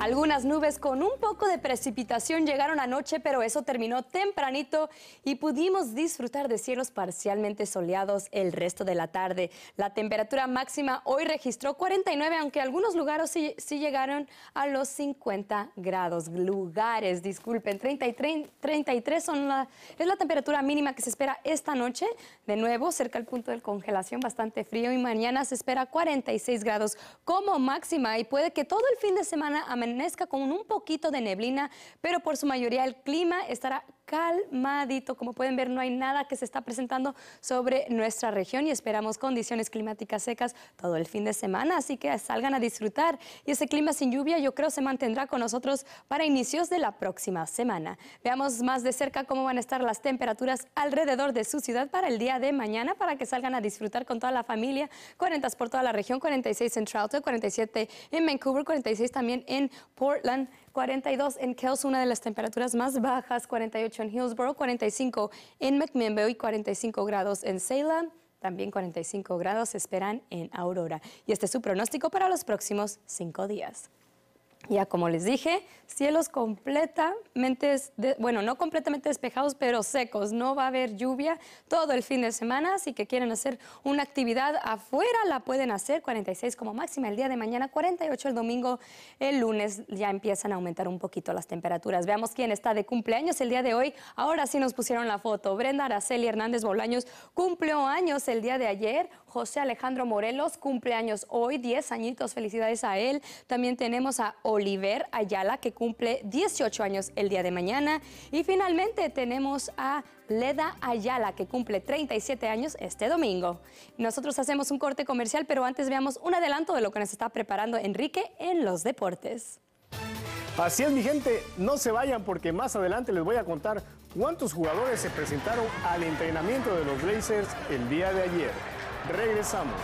Algunas nubes con un poco de precipitación llegaron anoche, pero eso terminó tempranito y pudimos disfrutar de cielos parcialmente soleados el resto de la tarde. La temperatura máxima hoy registró 49, aunque algunos lugares sí, llegaron a los 50 grados. Lugares, disculpen, 33, 33 son la, es la temperatura mínima que se espera esta noche. De nuevo, cerca al punto de congelación, bastante frío y mañana se espera 46 grados como máxima y puede que todo el fin de semana amanezca con un poquito de neblina, pero por su mayoría el clima estará calmadito. Como pueden ver, no hay nada que se está presentando sobre nuestra región y esperamos condiciones climáticas secas todo el fin de semana, así que salgan a disfrutar. Y ese clima sin lluvia yo creo se mantendrá con nosotros para inicios de la próxima semana. Veamos más de cerca cómo van a estar las temperaturas alrededor de su ciudad para el día de mañana, para que salgan a disfrutar con toda la familia. 40 por toda la región, 46 en Trout, 47 en Vancouver, 46 también en Portland, 42 en Kells, una de las temperaturas más bajas, 48 en Hillsborough, 45 en McMinnville y 45 grados en Salem. También 45 grados se esperan en Aurora. Y este es su pronóstico para los próximos cinco días. Ya como les dije, cielos completamente, bueno, no completamente despejados, pero secos. No va a haber lluvia todo el fin de semana, así que quieren hacer una actividad afuera, la pueden hacer. 46 como máxima el día de mañana, 48 el domingo, el lunes ya empiezan a aumentar un poquito las temperaturas. Veamos quién está de cumpleaños el día de hoy. Ahora sí nos pusieron la foto. Brenda Araceli Hernández Bolaños cumpleaños años el día de ayer. José Alejandro Morelos cumpleaños hoy, 10 añitos, felicidades a él. También tenemos a Oliver Ayala, que cumple 18 años el día de mañana. Y finalmente tenemos a Leda Ayala, que cumple 37 años este domingo. Nosotros hacemos un corte comercial, pero antes veamos un adelanto de lo que nos está preparando Enrique en los deportes. Así es, mi gente, no se vayan porque más adelante les voy a contar cuántos jugadores se presentaron al entrenamiento de los Blazers el día de ayer. Regresamos.